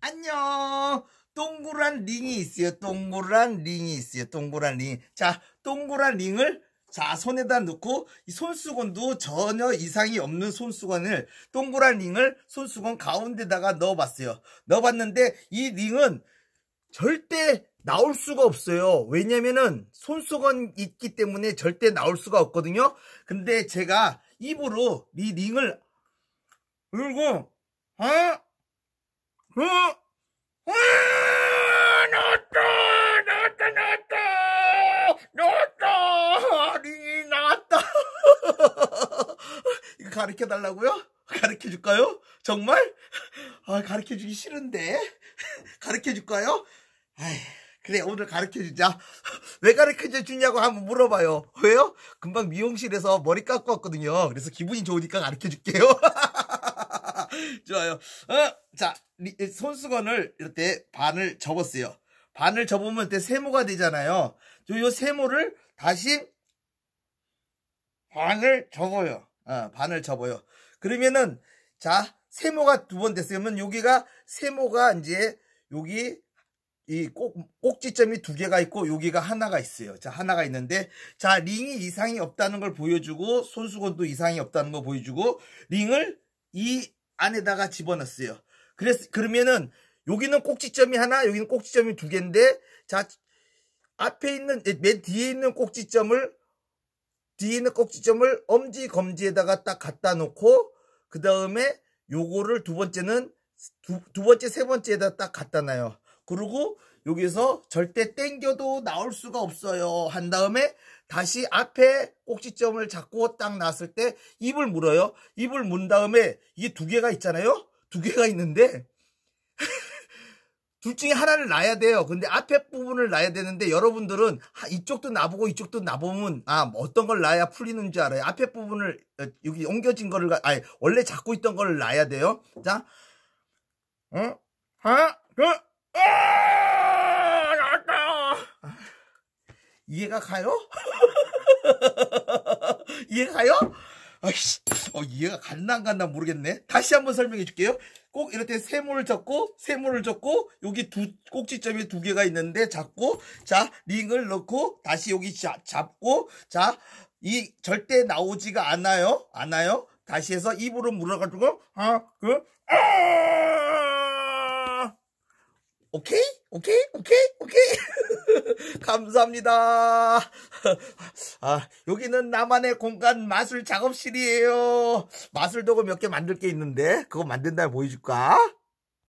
안녕. 동그란 링이 있어요. 동그란 링이 있어요. 동그란 링. 자, 동그란 링을 자 손에다 넣고 이 손수건도 전혀 이상이 없는 손수건을 동그란 링을 손수건 가운데다가 넣어봤어요. 넣어봤는데 이 링은 절대 나올 수가 없어요. 왜냐면은 손수건 있기 때문에 절대 나올 수가 없거든요. 근데 제가 입으로 이 링을 그리고 아 어? 어? 와, 어, 나왔다! 나왔다, 나왔다! 나왔다! 아이 나왔다! 이거 가르쳐 달라고요? 가르쳐 줄까요? 정말? 아, 가르쳐 주기 싫은데? 가르쳐 줄까요? 아이, 그래, 오늘 가르쳐 주자. 왜 가르쳐 주냐고 한번 물어봐요. 왜요? 금방 미용실에서 머리 깎고 왔거든요. 그래서 기분이 좋으니까 가르쳐 줄게요. 좋아요. 어, 자, 손수건을 이렇게 반을 접었어요. 반을 접으면 이때 세모가 되잖아요. 요 세모를 다시 반을 접어요. 어, 반을 접어요. 그러면은 자 세모가 두 번 됐으면 여기가 세모가 이제 여기 이 꼭, 꼭지점이 두 개가 있고 여기가 하나가 있어요. 자 하나가 있는데 자 링이 이상이 없다는 걸 보여주고 손수건도 이상이 없다는 걸 보여주고 링을 이 안에다가 집어넣었어요. 그래서 그러면은 여기는 꼭지점이 하나, 여기는 꼭지점이 두 개인데 자 앞에 있는 예, 맨 뒤에 있는 꼭지점을 뒤에 있는 꼭지점을 엄지 검지에다가 딱 갖다 놓고 그 다음에 요거를 두 번째는 두, 두 번째 세 번째에다 딱 갖다 놔요. 그리고 여기서 절대 땡겨도 나올 수가 없어요. 한 다음에 다시 앞에 꼭지점을 잡고 딱 놨을 때 입을 물어요. 입을 문 다음에 이게 두 개가 있잖아요. 두 개가 있는데 둘 중에 하나를 놔야 돼요. 근데 앞에 부분을 놔야 되는데 여러분들은 이쪽도 나보고 이쪽도 나보면 아 뭐 어떤 걸 놔야 풀리는 줄 알아요. 앞에 부분을 어, 여기 옮겨진 거를 아 원래 잡고 있던 거를 놔야 돼요. 자, 어, 하나, 둘, 아! 이해가 가요? 이해가 가요? 아이씨, 어, 이해가 갔나 안 갔나 모르겠네. 다시 한번 설명해 줄게요. 꼭이렇게 세모를 접고, 세모를 접고, 여기 두, 꼭지점이 두 개가 있는데 잡고, 자, 링을 넣고, 다시 여기 자, 잡고, 자, 이 절대 나오지가 않아요. 않아요. 다시 해서 입으로 물어가지고, 아, 그, 아! 오케이? 오케이? 오케이? 오케이? 감사합니다. 아, 여기는 나만의 공간 마술 작업실이에요. 마술 도구 몇 개 만들 게 있는데 그거 만든 다음에 보여줄까?